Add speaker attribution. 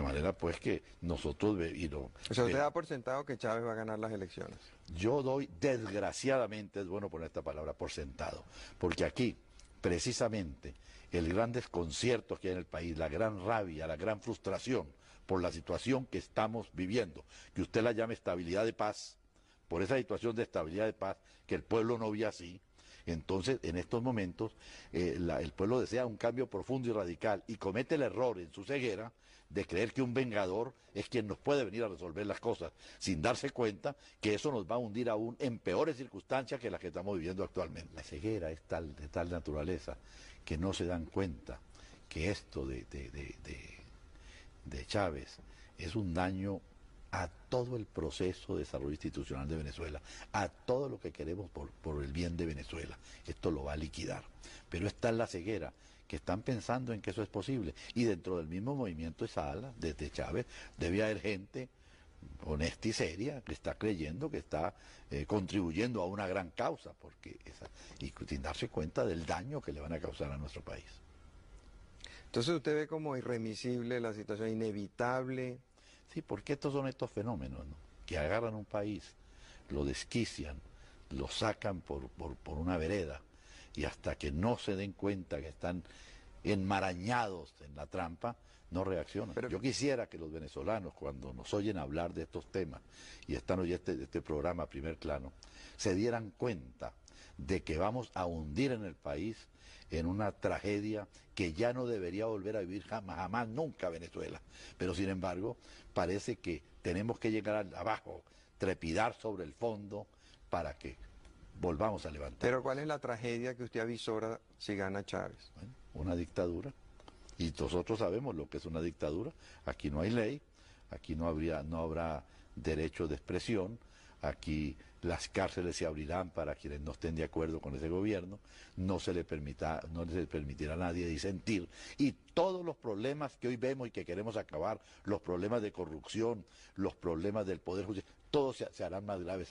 Speaker 1: De manera pues que nosotros... o sea, usted da por sentado que Chávez va a ganar las elecciones. Yo doy, desgraciadamente, es bueno poner esta palabra, por sentado. Porque aquí, precisamente, el gran desconcierto que hay en el país, la gran rabia, la gran frustración por la situación que estamos viviendo, que usted la llame estabilidad de paz, por esa situación de estabilidad de paz, que el pueblo no ve así, entonces, en estos momentos, eh, el pueblo desea un cambio profundo y radical y comete el error en su ceguera de creer que un vengador es quien nos puede venir a resolver las cosas, sin darse cuenta que eso nos va a hundir aún en peores circunstancias que las que estamos viviendo actualmente. La ceguera es tal, de tal naturaleza que no se dan cuenta que esto de Chávez es un daño a todo el proceso de desarrollo institucional de Venezuela, a todo lo que queremos por, el bien de Venezuela. Esto lo va a liquidar. Pero está en la ceguera que están pensando en que eso es posible. Y dentro del mismo movimiento de Sala, desde Chávez, debe haber gente honesta y seria, que está creyendo, que está eh, contribuyendo a una gran causa, porque esa, y sin darse cuenta del daño que le van a causar a nuestro país. Entonces usted ve como irremisible la situación, inevitable Sí, porque estos son estos fenómenos que agarran un país, lo desquician, lo sacan por, una vereda y hasta que no se den cuenta que están enmarañados en la trampa, no reaccionan. Pero, Yo quisiera que los venezolanos, cuando nos oyen hablar de estos temas y están hoy este, este programa Primer Plano, se dieran cuenta de que vamos a hundir en el país en una tragedia que ya no debería volver a vivir jamás, jamás, nunca Venezuela. Pero sin embargo, parece que tenemos que llegar abajo, trepidar sobre el fondo para que volvamos a levantar. Pero ¿cuál es la tragedia que usted avisora si gana Chávez? una dictadura. Y nosotros sabemos lo que es una dictadura. Aquí no hay ley, aquí no, habría, no habrá derecho de expresión, Aquí las cárceles se abrirán para quienes no estén de acuerdo con ese gobierno, no se le permitirá a nadie disentir y todos los problemas que hoy vemos y que queremos acabar, los problemas de corrupción, los problemas del poder judicial, todos se harán más graves